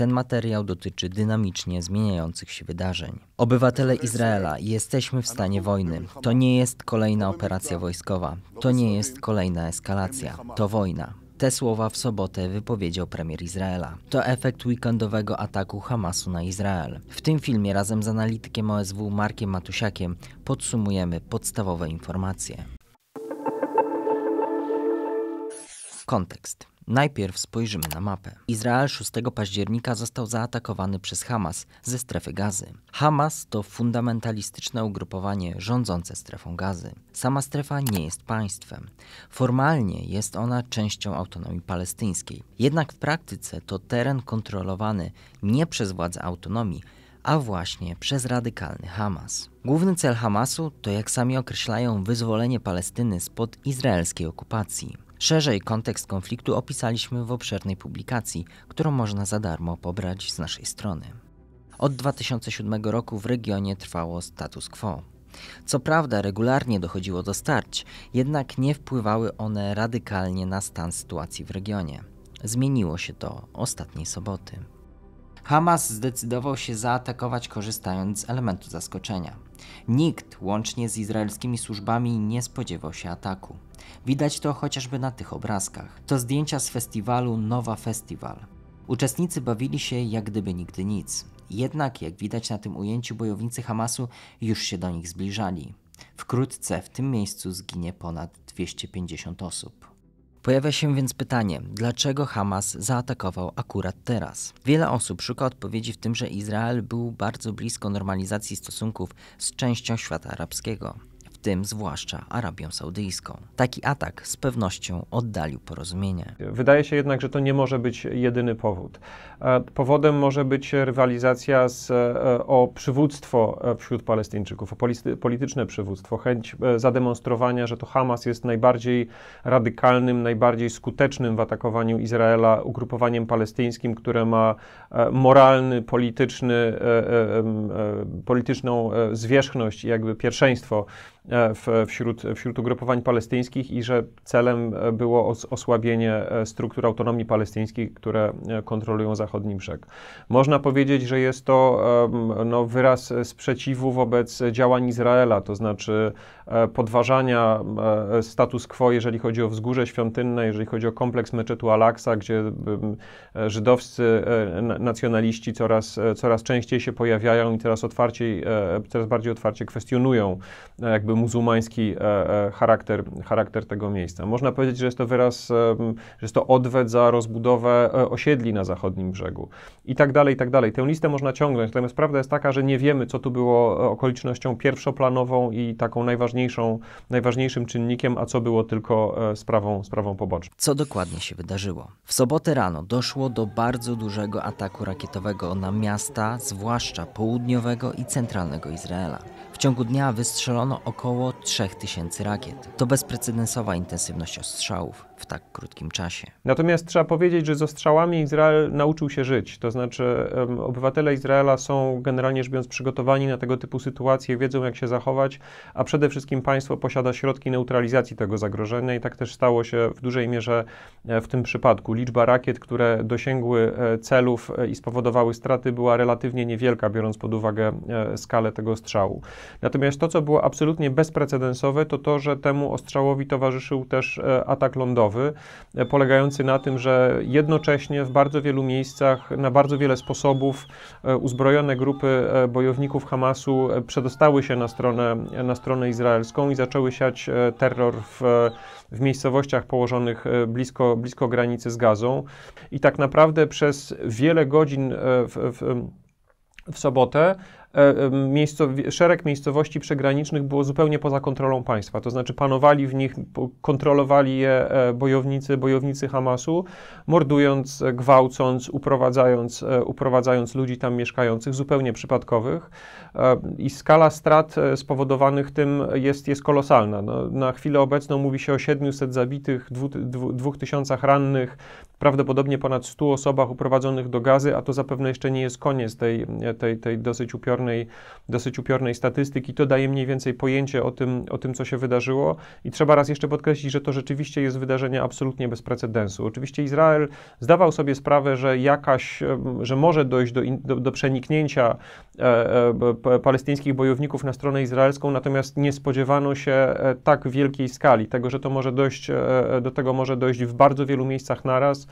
Ten materiał dotyczy dynamicznie zmieniających się wydarzeń. Obywatele Izraela, jesteśmy w stanie wojny. To nie jest kolejna operacja wojskowa. To nie jest kolejna eskalacja. To wojna. Te słowa w sobotę wypowiedział premier Izraela. To efekt weekendowego ataku Hamasu na Izrael. W tym filmie razem z analitykiem OSW Markiem Matusiakiem podsumujemy podstawowe informacje. Kontekst. Najpierw spojrzymy na mapę. Izrael 6 października został zaatakowany przez Hamas ze strefy gazy. Hamas to fundamentalistyczne ugrupowanie rządzące strefą gazy. Sama strefa nie jest państwem. Formalnie jest ona częścią autonomii palestyńskiej. Jednak w praktyce to teren kontrolowany nie przez władze autonomii, a właśnie przez radykalny Hamas. Główny cel Hamasu to, jak sami określają, wyzwolenie Palestyny spod izraelskiej okupacji. Szerzej kontekst konfliktu opisaliśmy w obszernej publikacji, którą można za darmo pobrać z naszej strony. Od 2007 roku w regionie trwało status quo. Co prawda regularnie dochodziło do starć, jednak nie wpływały one radykalnie na stan sytuacji w regionie. Zmieniło się to ostatniej soboty. Hamas zdecydował się zaatakować korzystając z elementu zaskoczenia. Nikt, łącznie z izraelskimi służbami, nie spodziewał się ataku. Widać to chociażby na tych obrazkach. To zdjęcia z festiwalu Nowa Festiwal. Uczestnicy bawili się jak gdyby nigdy nic. Jednak, jak widać na tym ujęciu, bojownicy Hamasu już się do nich zbliżali. Wkrótce w tym miejscu zginie ponad 250 osób. Pojawia się więc pytanie, dlaczego Hamas zaatakował akurat teraz? Wiele osób szuka odpowiedzi w tym, że Izrael był bardzo blisko normalizacji stosunków z częścią świata arabskiego w tym zwłaszcza Arabią Saudyjską. Taki atak z pewnością oddalił porozumienie. Wydaje się jednak, że to nie może być jedyny powód. Powodem może być rywalizacja z, e, o przywództwo e, wśród Palestyńczyków, o polityczne przywództwo, chęć e, zademonstrowania, że to Hamas jest najbardziej radykalnym, najbardziej skutecznym w atakowaniu Izraela ugrupowaniem palestyńskim, które ma moralny, polityczny, polityczną zwierzchność i jakby pierwszeństwo E, w, wśród, wśród ugrupowań palestyńskich i że celem e, było os, osłabienie e, struktur autonomii palestyńskiej, które kontrolują zachodni brzeg. Można powiedzieć, że jest to no, wyraz sprzeciwu wobec działań Izraela, to znaczy podważania status quo, jeżeli chodzi o wzgórze świątynne, jeżeli chodzi o kompleks meczetu Al-Aqsa, gdzie żydowscy nacjonaliści coraz, coraz częściej się pojawiają i teraz otwarciej, coraz bardziej otwarcie kwestionują jakby jakby muzułmański e, e, charakter, charakter tego miejsca. Można powiedzieć, że jest to wyraz, e, że jest to odwet za rozbudowę osiedli na zachodnim brzegu i tak dalej, i tak dalej. Tę listę można ciągnąć, natomiast prawda jest taka, że nie wiemy, co tu było okolicznością pierwszoplanową i taką najważniejszą, najważniejszym czynnikiem, a co było tylko sprawą, sprawą poboczną. Co dokładnie się wydarzyło? W sobotę rano doszło do bardzo dużego ataku rakietowego na miasta, zwłaszcza południowego i centralnego Izraela ciągu dnia wystrzelono około 3000 rakiet. To bezprecedensowa intensywność ostrzałów w tak krótkim czasie. Natomiast trzeba powiedzieć, że z ostrzałami Izrael nauczył się żyć. To znaczy, um, obywatele Izraela są generalnie rzecz biorąc przygotowani na tego typu sytuacje, wiedzą jak się zachować, a przede wszystkim państwo posiada środki neutralizacji tego zagrożenia i tak też stało się w dużej mierze e, w tym przypadku. Liczba rakiet, które dosięgły e, celów e, i spowodowały straty, była relatywnie niewielka, biorąc pod uwagę skalę tego strzału. Natomiast to, co było absolutnie bezprecedensowe, to to, że temu ostrzałowi towarzyszył też e, atak lądowy, e, polegający na tym, że jednocześnie w bardzo wielu miejscach, na bardzo wiele sposobów e, uzbrojone grupy bojowników Hamasu przedostały się na stronę, na stronę izraelską i zaczęły siać terror w, w miejscowościach położonych blisko, blisko granicy z Gazą. I tak naprawdę przez wiele godzin w, w, w sobotę E, miejscow szereg miejscowości przegranicznych było zupełnie poza kontrolą państwa. To znaczy panowali w nich, kontrolowali je e, bojownicy, bojownicy Hamasu, mordując, e, gwałcąc, uprowadzając, uprowadzając ludzi tam mieszkających, zupełnie przypadkowych. I skala strat spowodowanych tym jest, jest kolosalna. No, na chwilę obecną mówi się o 700 zabitych, 2000 rannych, prawdopodobnie ponad 100 osobach uprowadzonych do gazy, a to zapewne jeszcze nie jest koniec tej, tej, tej dosyć, upiornej, dosyć upiornej statystyki. To daje mniej więcej pojęcie o tym, o tym, co się wydarzyło. I trzeba raz jeszcze podkreślić, że to rzeczywiście jest wydarzenie absolutnie bez precedensu. Oczywiście Izrael zdawał sobie sprawę, że jakaś, że może dojść do, do, do przeniknięcia e, e, palestyńskich bojowników na stronę izraelską, natomiast nie spodziewano się e, tak wielkiej skali tego, że to może dojść, e, e, do tego może dojść w bardzo wielu miejscach naraz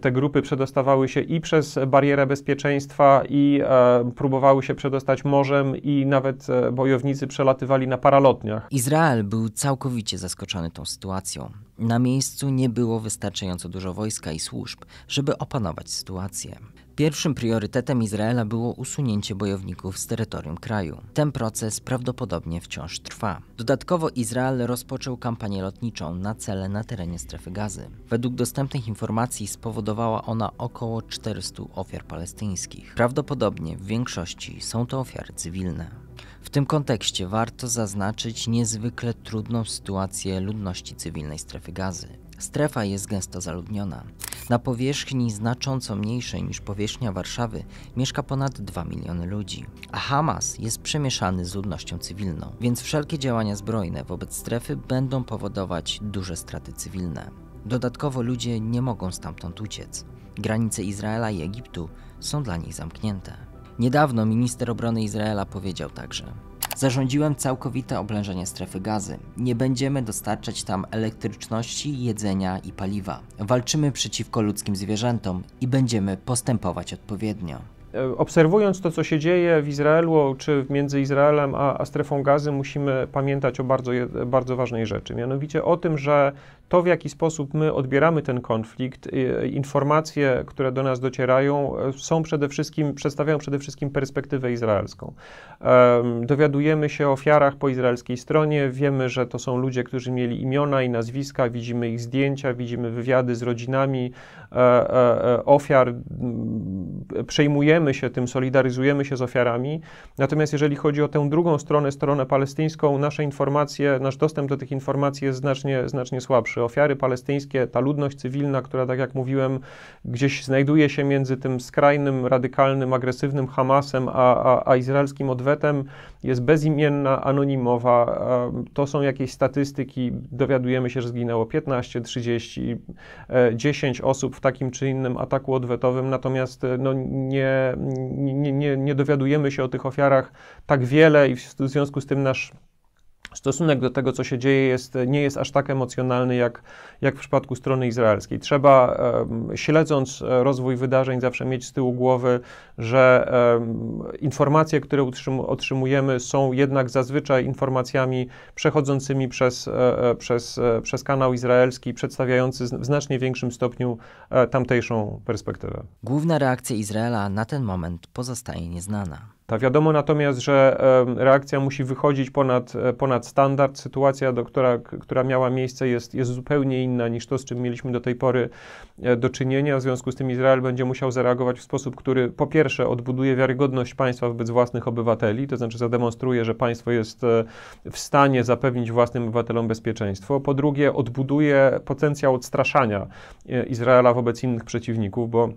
te grupy przedostawały się i przez barierę bezpieczeństwa, i e, próbowały się przedostać morzem, i nawet e, bojownicy przelatywali na paralotniach. Izrael był całkowicie zaskoczony tą sytuacją. Na miejscu nie było wystarczająco dużo wojska i służb, żeby opanować sytuację. Pierwszym priorytetem Izraela było usunięcie bojowników z terytorium kraju. Ten proces prawdopodobnie wciąż trwa. Dodatkowo Izrael rozpoczął kampanię lotniczą na cele na terenie strefy gazy. Według dostępnych informacji spowodowała ona około 400 ofiar palestyńskich. Prawdopodobnie w większości są to ofiary cywilne. W tym kontekście warto zaznaczyć niezwykle trudną sytuację ludności cywilnej strefy gazy. Strefa jest gęsto zaludniona. Na powierzchni znacząco mniejszej niż powierzchnia Warszawy mieszka ponad 2 miliony ludzi, a Hamas jest przemieszany z ludnością cywilną, więc wszelkie działania zbrojne wobec strefy będą powodować duże straty cywilne. Dodatkowo ludzie nie mogą stamtąd uciec. Granice Izraela i Egiptu są dla nich zamknięte. Niedawno minister obrony Izraela powiedział także: Zarządziłem całkowite oblężenie strefy gazy. Nie będziemy dostarczać tam elektryczności, jedzenia i paliwa. Walczymy przeciwko ludzkim zwierzętom i będziemy postępować odpowiednio e, obserwując to, co się dzieje w Izraelu, czy między Izraelem a, a strefą gazy, musimy pamiętać o bardzo, bardzo ważnej rzeczy, mianowicie o tym, że to, w jaki sposób my odbieramy ten konflikt, y, informacje, które do nas docierają, y, są przede wszystkim, przedstawiają przede wszystkim perspektywę izraelską. Dowiadujemy się o ofiarach po izraelskiej stronie, wiemy, że to są ludzie, którzy mieli imiona i nazwiska, widzimy ich zdjęcia, widzimy wywiady z rodzinami e, e, e, ofiar, przejmujemy się tym, solidaryzujemy się z ofiarami. Natomiast jeżeli chodzi o tę drugą stronę, stronę palestyńską, nasze informacje, nasz dostęp do tych informacji jest znacznie, znacznie słabszy ofiary palestyńskie, ta ludność cywilna, która, tak jak mówiłem, gdzieś znajduje się między tym skrajnym, radykalnym, agresywnym Hamasem a, a, a izraelskim odwetem, jest bezimienna, anonimowa. E, to są jakieś statystyki, dowiadujemy się, że zginęło 15, 30, 10 osób w takim czy innym ataku odwetowym, natomiast e, no, nie, nie, nie, nie dowiadujemy się o tych ofiarach tak wiele i w związku z tym nasz stosunek do tego, co się dzieje, jest, nie jest aż tak emocjonalny, jak, jak w przypadku strony izraelskiej. Trzeba, śledząc e, rozwój wydarzeń, zawsze mieć z tyłu głowy, że informacje, które otrzymujemy, są jednak zazwyczaj informacjami przechodzącymi przez, e, e, przez, przez kanał izraelski, przedstawiający w znacznie większym stopniu tamtejszą perspektywę. Główna reakcja Izraela na ten moment pozostaje nieznana. Ta wiadomo natomiast, że reakcja musi wychodzić ponad, e, ponad standard. Sytuacja, do która, która miała miejsce, jest, jest zupełnie inna niż to, z czym mieliśmy do tej pory e, do czynienia. W związku z tym Izrael będzie musiał zareagować w sposób, który po pierwsze odbuduje wiarygodność państwa wobec własnych obywateli, to znaczy zademonstruje, że państwo jest e, w stanie zapewnić własnym obywatelom bezpieczeństwo. Po drugie, odbuduje potencjał odstraszania Izraela wobec innych przeciwników, bo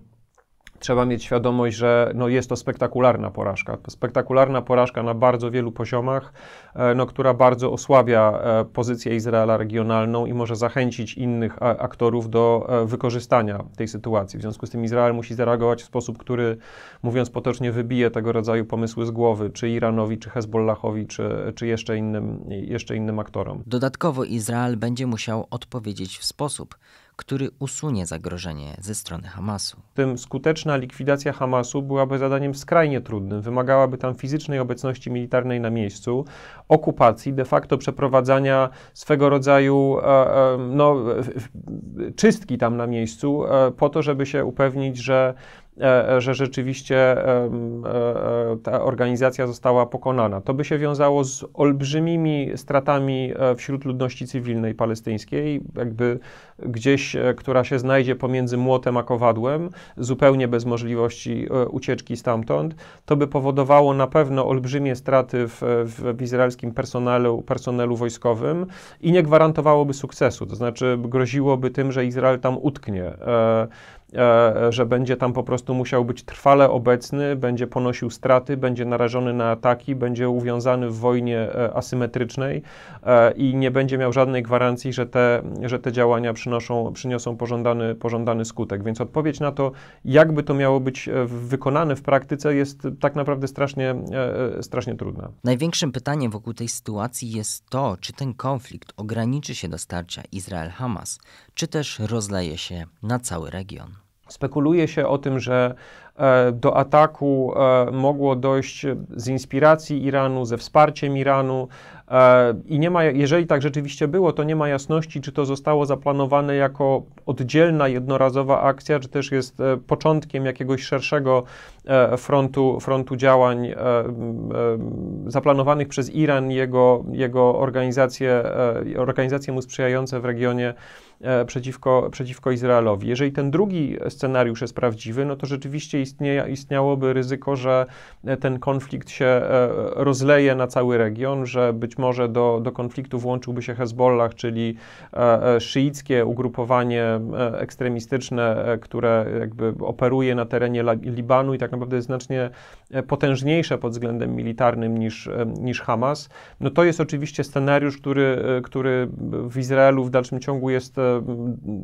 trzeba mieć świadomość, że no jest to spektakularna porażka. Spektakularna porażka na bardzo wielu poziomach, e, no, która bardzo osłabia e, pozycję Izraela regionalną i może zachęcić innych aktorów do e, wykorzystania tej sytuacji. W związku z tym Izrael musi zareagować w sposób, który, mówiąc potocznie, wybije tego rodzaju pomysły z głowy, czy Iranowi, czy Hezbollahowi, czy, czy jeszcze, innym, jeszcze innym aktorom. Dodatkowo Izrael będzie musiał odpowiedzieć w sposób, który usunie zagrożenie ze strony Hamasu. Tym skuteczna likwidacja Hamasu byłaby zadaniem skrajnie trudnym, wymagałaby tam fizycznej obecności militarnej na miejscu, okupacji, de facto przeprowadzania swego rodzaju e, e, no, czystki tam na miejscu, e, po to, żeby się upewnić, że E, e, że rzeczywiście e, ta organizacja została pokonana. To by się wiązało z olbrzymimi stratami wśród ludności cywilnej palestyńskiej, jakby gdzieś, która się znajdzie pomiędzy młotem a kowadłem, zupełnie bez możliwości ucieczki stamtąd. To by powodowało na pewno olbrzymie straty w, w izraelskim personelu, personelu wojskowym i nie gwarantowałoby sukcesu. To znaczy groziłoby tym, że Izrael tam utknie. E, że będzie tam po prostu musiał być trwale obecny, będzie ponosił straty, będzie narażony na ataki, będzie uwiązany w wojnie e, asymetrycznej e, i nie będzie miał żadnej gwarancji, że te, że te działania przynoszą, przyniosą pożądany, pożądany skutek. Więc odpowiedź na to, jakby to miało być wykonane w praktyce, jest tak naprawdę strasznie, strasznie trudna. Największym pytaniem wokół tej sytuacji jest to, czy ten konflikt ograniczy się do starcia Izrael-Hamas, czy też rozleje się na cały region. Spekuluje się o tym, że e, do ataku e, mogło dojść z inspiracji Iranu, ze wsparciem Iranu. E, I nie ma, jeżeli tak rzeczywiście było, to nie ma jasności, czy to zostało zaplanowane jako oddzielna, jednorazowa akcja, czy też jest e, początkiem jakiegoś szerszego e, frontu, frontu działań zaplanowanych przez Iran i jego, jego organizacje, organizacje mu sprzyjające w regionie przeciwko, przeciwko Izraelowi. Jeżeli ten drugi scenariusz jest prawdziwy, no to rzeczywiście istnieje, istniałoby ryzyko, że ten konflikt się rozleje na cały region, że być może do, do konfliktu włączyłby się Hezbollah, czyli e, e, szyickie ugrupowanie e, ekstremistyczne, które jakby operuje na terenie Libanu i tak naprawdę jest znacznie potężniejsze pod względem militarnym niż, niż Hamas. No to jest oczywiście scenariusz, który, który w Izraelu w dalszym ciągu jest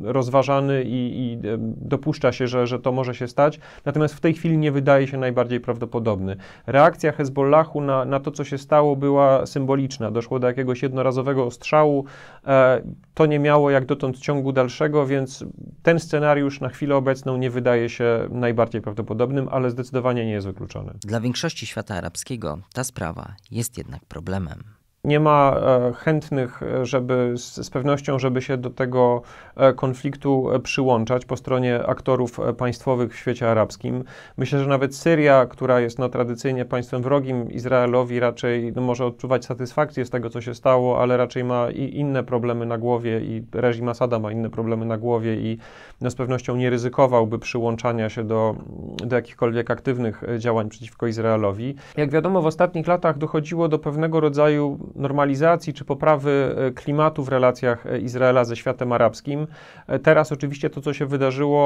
rozważany i, i dopuszcza się, że, że to może się stać. Natomiast w tej chwili nie wydaje się najbardziej prawdopodobny. Reakcja Hezbollahu na, na to, co się stało, była symboliczna. Doszło do jakiegoś jednorazowego ostrzału. E, to nie miało jak dotąd ciągu dalszego, więc ten scenariusz na chwilę obecną nie wydaje się najbardziej prawdopodobnym, ale zdecydowanie nie jest wykluczony. Dla większości świata arabskiego ta sprawa jest jednak problemem nie ma e, chętnych, e, żeby z, pewnością, żeby się do tego e, konfliktu przyłączać po stronie aktorów państwowych w świecie arabskim. Myślę, że nawet Syria, która jest no, tradycyjnie państwem wrogim Izraelowi, raczej no, może odczuwać satysfakcję z tego, co się stało, ale raczej ma i inne problemy na głowie i reżim Asada ma inne problemy na głowie i no, z pewnością nie ryzykowałby przyłączania się do, do jakichkolwiek aktywnych działań przeciwko Izraelowi. Jak wiadomo, w ostatnich latach dochodziło do pewnego rodzaju normalizacji czy poprawy e, klimatu w relacjach e, Izraela ze światem arabskim. E, teraz oczywiście to, co się wydarzyło,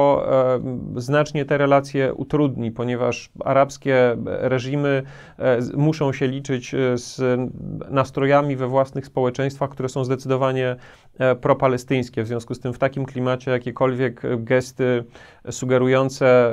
znacznie te relacje utrudni, ponieważ arabskie reżimy muszą się liczyć z nastrojami we własnych społeczeństwach, które są zdecydowanie propalestyńskie. W związku z tym w takim klimacie jakiekolwiek gesty sugerujące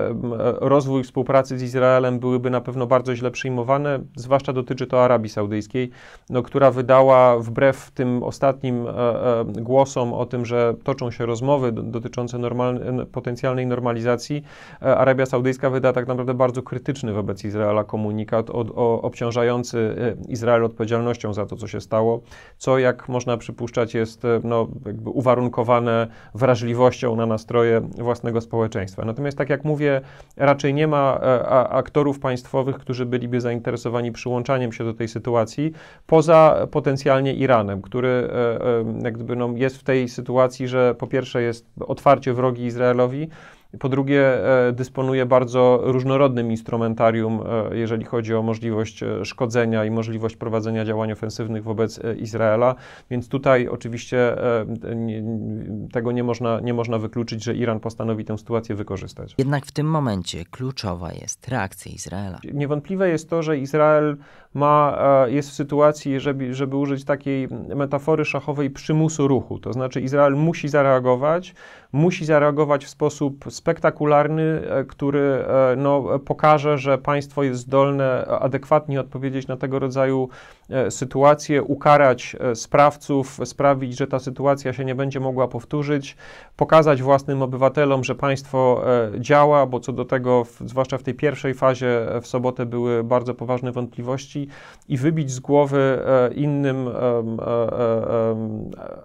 rozwój współpracy z Izraelem byłyby na pewno bardzo źle przyjmowane, zwłaszcza dotyczy to Arabii Saudyjskiej, no, która która wydała wbrew tym ostatnim e, e, głosom o tym, że toczą się rozmowy do, dotyczące normal, potencjalnej normalizacji, e, Arabia Saudyjska wyda tak naprawdę bardzo krytyczny wobec Izraela komunikat o, o, obciążający e, Izrael odpowiedzialnością za to, co się stało, co jak można przypuszczać jest e, no, jakby uwarunkowane wrażliwością na nastroje własnego społeczeństwa. Natomiast tak jak mówię, raczej nie ma e, a, aktorów państwowych, którzy byliby zainteresowani przyłączaniem się do tej sytuacji, poza potencjalnie Iranem, który e, e, jak gdyby, no, jest w tej sytuacji, że po pierwsze jest otwarcie wrogi Izraelowi, po drugie, e, dysponuje bardzo różnorodnym instrumentarium, e, jeżeli chodzi o możliwość e, szkodzenia i możliwość prowadzenia działań ofensywnych wobec Izraela, więc tutaj oczywiście tego nie można, nie można wykluczyć, że Iran postanowi tę sytuację wykorzystać. Jednak w tym momencie kluczowa jest reakcja Izraela. Niewątpliwe jest to, że Izrael ma, jest w sytuacji, żeby, żeby użyć takiej metafory szachowej przymusu ruchu, to znaczy Izrael musi zareagować, musi zareagować w sposób spektakularny, e, który e, no, pokaże, że państwo jest zdolne e, adekwatnie odpowiedzieć na tego rodzaju sytuacje, ukarać sprawców, sprawić, że ta sytuacja się nie będzie mogła powtórzyć, pokazać własnym obywatelom, że państwo działa, bo co do tego, zwłaszcza w tej pierwszej fazie w sobotę były bardzo poważne wątpliwości i wybić z głowy innym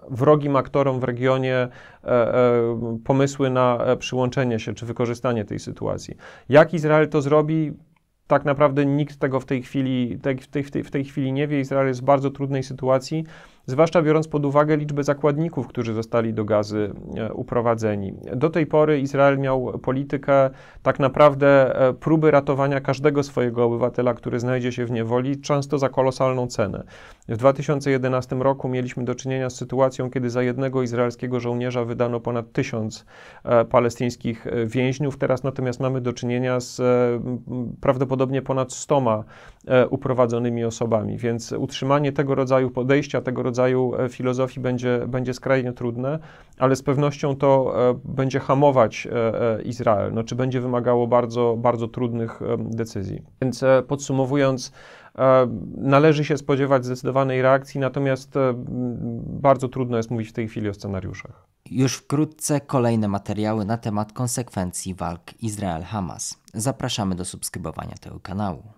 wrogim aktorom w regionie E, e, pomysły na e, przyłączenie się czy wykorzystanie tej sytuacji. Jak Izrael to zrobi? Tak naprawdę nikt tego w tej chwili, w tej, w tej, w tej chwili nie wie. Izrael jest w bardzo trudnej sytuacji zwłaszcza biorąc pod uwagę liczbę zakładników, którzy zostali do gazy e, uprowadzeni. Do tej pory Izrael miał politykę tak naprawdę e, próby ratowania każdego swojego obywatela, który znajdzie się w niewoli, często za kolosalną cenę. W 2011 roku mieliśmy do czynienia z sytuacją, kiedy za jednego izraelskiego żołnierza wydano ponad tysiąc e, palestyńskich więźniów. Teraz natomiast mamy do czynienia z prawdopodobnie ponad 100 uprowadzonymi osobami, więc utrzymanie tego rodzaju podejścia, tego rodzaju rodzaju e, filozofii będzie, będzie skrajnie trudne, ale z pewnością to e, będzie hamować e, Izrael, no, czy będzie wymagało bardzo, bardzo trudnych decyzji. Więc podsumowując, należy się spodziewać zdecydowanej reakcji, natomiast bardzo trudno jest mówić w tej chwili o scenariuszach. Już wkrótce kolejne materiały na temat konsekwencji walk Izrael-Hamas. Zapraszamy do subskrybowania tego kanału.